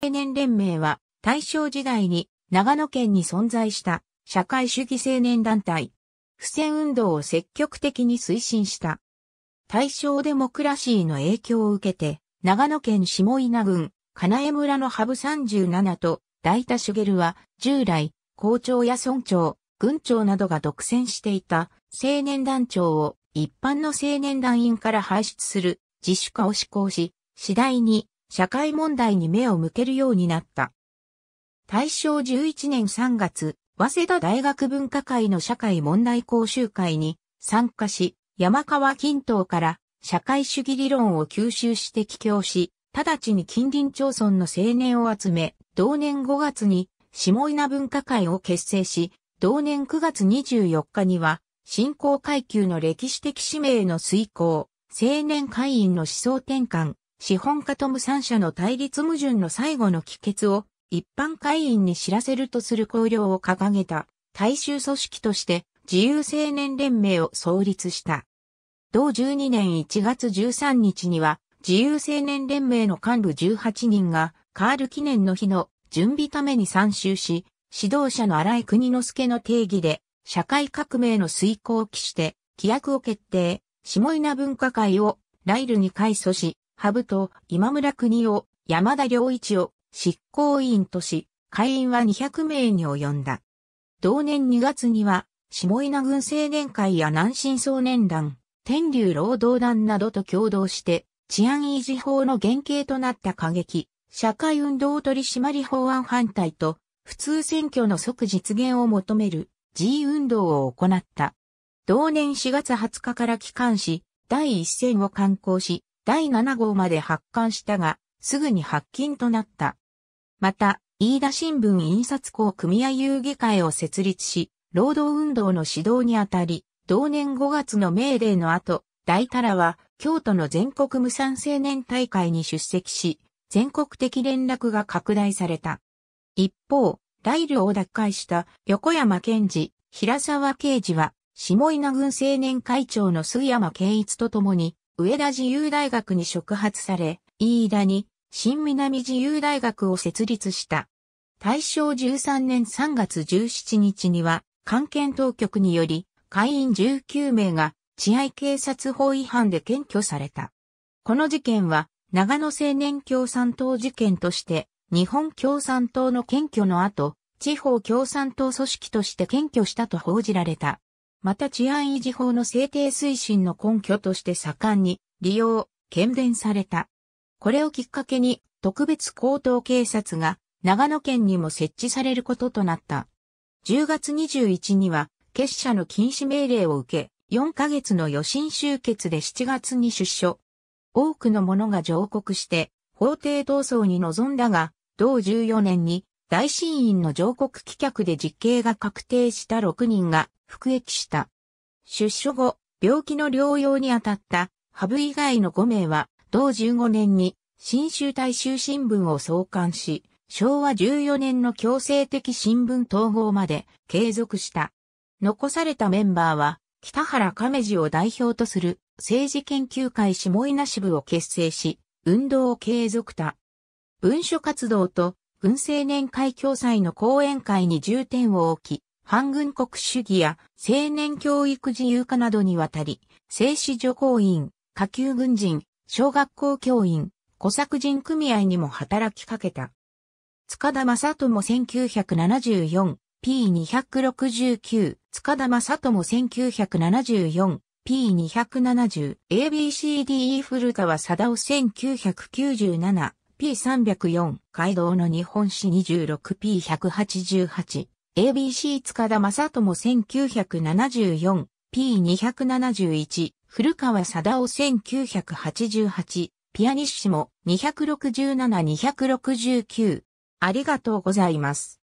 青年連盟は大正時代に長野県に存在した社会主義青年団体、不戦運動を積極的に推進した。大正デモクラシーの影響を受けて、長野県下稲郡、金江村のハブ37と大田茂は従来、校長や村長、軍長などが独占していた青年団長を一般の青年団員から排出する自主化を施行し、次第に社会問題に目を向けるようになった。大正11年3月、早稲田大学文化会の社会問題講習会に参加し、山川均等から社会主義理論を吸収して帰郷し、直ちに近隣町村の青年を集め、同年5月に下稲文化会を結成し、同年9月24日には、新興階級の歴史的使命の遂行、青年会員の思想転換、資本家と無産者の対立矛盾の最後の帰結を一般会員に知らせるとする綱領を掲げた大衆組織として自由青年連盟を創立した。同12年1月13日には自由青年連盟の幹部18人がカール記念の日の準備ために参集し、指導者の荒井国之助の定義で社会革命の遂行を期して規約を決定、下稲文化会をライルに改組し、ハブと今村国夫、山田良一を執行委員とし、会員は200名に及んだ。同年2月には、下稲軍青年会や南進総年団、天竜労働団などと共同して、治安維持法の原型となった過激、社会運動取締法案反対と、普通選挙の即実現を求める G 運動を行った。同年4月20日から帰還し、第一線を刊行し、第7号まで発刊したが、すぐに発禁となった。また、飯田新聞印刷工組合遊戯会を設立し、労働運動の指導にあたり、同年5月の命令の後、大太郎は京都の全国無産青年大会に出席し、全国的連絡が拡大された。一方、大漁を奪回した横山健治、平沢啓治は、下稲郡青年会長の杉山健一と共に、上田自由大学に触発され、飯田に新南自由大学を設立した。大正13年3月17日には、関係当局により、会員19名が治安警察法違反で検挙された。この事件は、長野青年共産党事件として、日本共産党の検挙の後、地方共産党組織として検挙したと報じられた。また治安維持法の制定推進の根拠として盛んに利用、検伝された。これをきっかけに特別高等警察が長野県にも設置されることとなった。10月21には結社の禁止命令を受け、4ヶ月の予診集結で7月に出所。多くの者が上告して法廷闘争に臨んだが、同14年に大審院の上告棄却で実刑が確定した6人が服役した。出所後、病気の療養に当たったハブ以外の5名は、同15年に新州大衆新聞を創刊し、昭和14年の強制的新聞統合まで継続した。残されたメンバーは、北原亀治を代表とする政治研究会下稲支部を結成し、運動を継続た。文書活動と軍青年会共催の講演会に重点を置き、反軍国主義や青年教育自由化などにわたり、生死女工員、下級軍人、小学校教員、小作人組合にも働きかけた。塚田正智 1974P269 塚田正智1974 P270、ABCDE 古川貞夫1997、P304、街道の日本史 26P188。ABC 塚田正智 1974P271 古川貞夫1988ピアニッシモ267-269ありがとうございます。